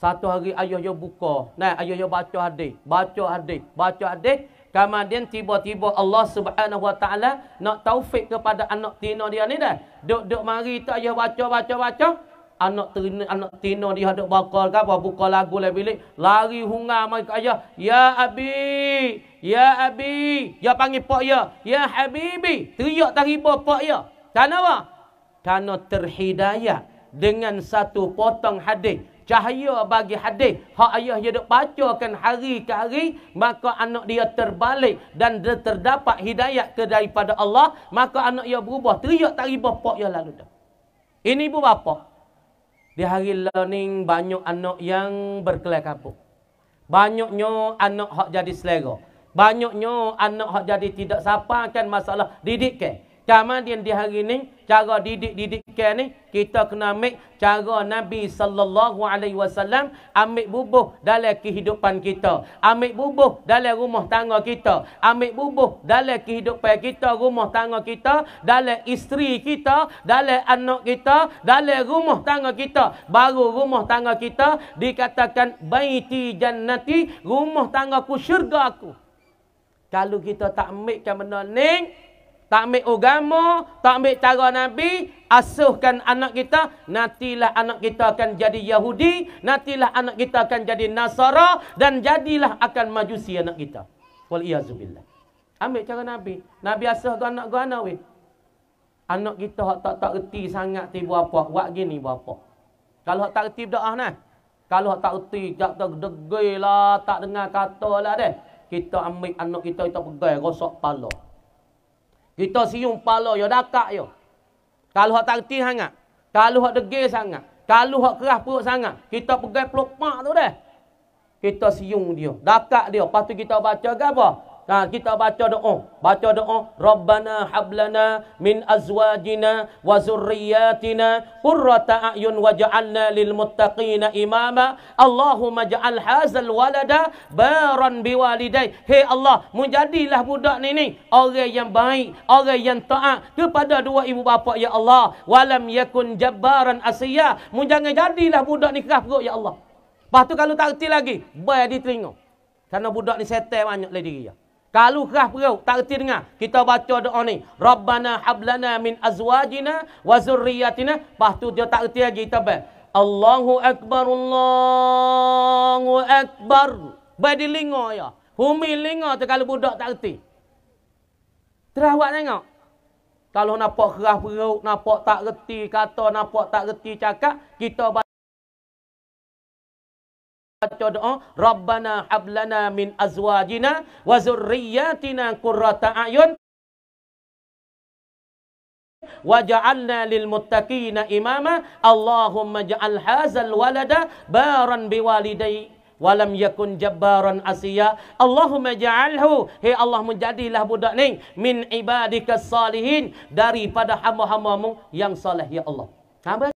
Satu hari ayah dia buka. Nah, ayah dia baca hadis. Baca hadis. Baca hadis. Kemudian tiba-tiba Allah Subhanahu Wa Taala nak taufik kepada anak tina dia ni dah. Duk-duk mari tu ayah baca-baca-baca. Anak tina, anak tina dia ada bakal ke apa. Buka lagu lah bilik. Lari hunga mari ke ayah. Ya Abi. Ya Abi. Ya panggil pak ya. Ya Habibi. Teriak tariba pak ya. Kenapa? Kerana terhidayah dengan satu potong hadis cahaya bagi hadis hak ayah dia dok bacakan hari ke hari maka anak dia terbalik dan dia terdapat hidayat ke daripada Allah maka anak dia berubah teriak tak riba pak dia lalu dah ini ibu bapa di hari learning banyak anak yang berkelai kapuk banyaknya anak hak jadi selera banyaknya anak hak jadi tidak sapakan masalah didik ke Kemudian di hari ini, cara didik-didik sekian ni kita kena ambil cara Nabi sallallahu alaihi wasallam ambil bubuh dalam kehidupan kita ambil bubuh dalam rumah tangga kita ambil bubuh dalam kehidupan kita rumah tangga kita dalam isteri kita dalam anak kita dalam rumah tangga kita baru rumah tangga kita dikatakan baiti jannati rumah tanggaku syurga aku kalau kita tak ambilkan benda ni tak ambil agama, tak ambil cara Nabi, asuhkan anak kita, nantilah anak kita akan jadi Yahudi, nantilah anak kita akan jadi Nasara, dan jadilah akan majusi anak kita. Waliyahzubillah. Ambil cara Nabi. Nabi asuh ke anak gua weh. Anak kita hak tak tak reti sangat tiba apa, buat gini bapa. Kalau tak reti berdoah nah. Kalau tak reti, jap tak degil lah, tak dengar kata lah deh. Kita ambil anak kita, kita pegang, rosak palah. Kita siung pala yo dakak yo. Kalau hak tak sangat, kalau hak degil sangat, kalau hak keras perut sangat, kita pegang pelopak tu deh. Kita siung dia, dakak dia. Pastu kita baca apa? Ha, kita baca doa. Baca doa. Rabbana hablana min azwajina wa zurriyatina hurrata a'yun wa ja'alna lil muttaqina imama. Allahumma ja'al hazal walada baran biwaliday. Hei Allah, menjadilah budak ni ni. Orang yang baik, orang yang taat kepada dua ibu bapa, Ya Allah. Walam yakun jabbaran asiyya. Menjangan jadilah budak ni kerah perut, Ya Allah. Lepas tu kalau tak kerti lagi, bayar di telinga. Kerana budak ni setel banyak lagi dia. Ya. Kalau kah perut tak erti dengar, kita baca doa ni. Rabbana hablana min azwajina wa zurriyatina. Pastu dia tak erti lagi kita ba. Allahu akbar Allahu akbar. Ba dilingo ya. Humi lingo tu kalau budak tak erti. Terawat tengok. Kalau nampak kerah perut, nampak tak erti, kata nampak tak erti cakap, kita baca baca doa oh, Rabbana hablana min azwajina wa zurriyatina qurrata ayun waj'alna lil muttaqina imama Allahumma ja'al hazal walada baran biwalidayhi wa lam yakun jabbaran asiya Allahumma ja'alhu hey Allah menjadilah budak ni min ibadikas salihin daripada hamba-hambamu yang soleh ya Allah